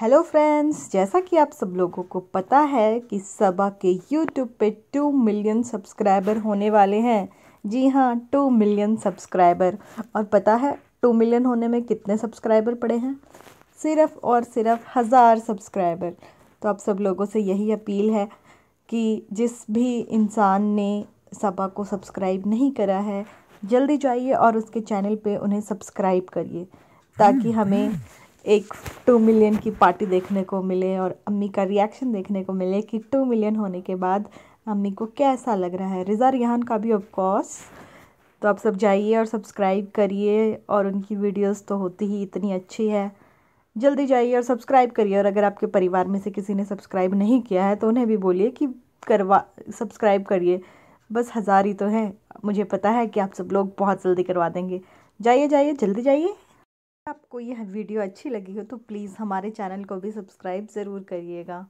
Hello friends जैसा कि आप सब लोगों को पता है कि सबा के यूट्यूब पे टू मिलियन सब्सक्राइबर होने वाले हैं जी हाँ टू मिलियन सब्सक्राइबर और पता है टू मिलियन होने में कितने सब्सक्राइबर पड़े हैं सिर्फ और सिर्फ हज़ार सब्सक्राइबर तो आप सब लोगों से यही अपील है कि जिस भी इंसान ने सबा को सब्सक्राइब नहीं करा है जल्दी जाइए और उसके चैनल पे उन्हें सब्सक्राइब करिए ताकि हम्म, हमें हम्म। एक टू मिलियन की पार्टी देखने को मिले और अम्मी का रिएक्शन देखने को मिले कि टू मिलियन होने के बाद अम्मी को कैसा लग रहा है रिज़ा रिहान का भी ऑफकोर्स तो आप सब जाइए और सब्सक्राइब करिए और उनकी वीडियोस तो होती ही इतनी अच्छी है जल्दी जाइए और सब्सक्राइब करिए और अगर आपके परिवार में से किसी ने सब्सक्राइब नहीं किया है तो उन्हें भी बोलिए कि करवा सब्सक्राइब करिए बस हज़ार ही तो है मुझे पता है कि आप सब लोग बहुत जल्दी करवा देंगे जाइए जाइए जल्दी जाइए आपको यह वीडियो अच्छी लगी हो तो प्लीज़ हमारे चैनल को भी सब्सक्राइब ज़रूर करिएगा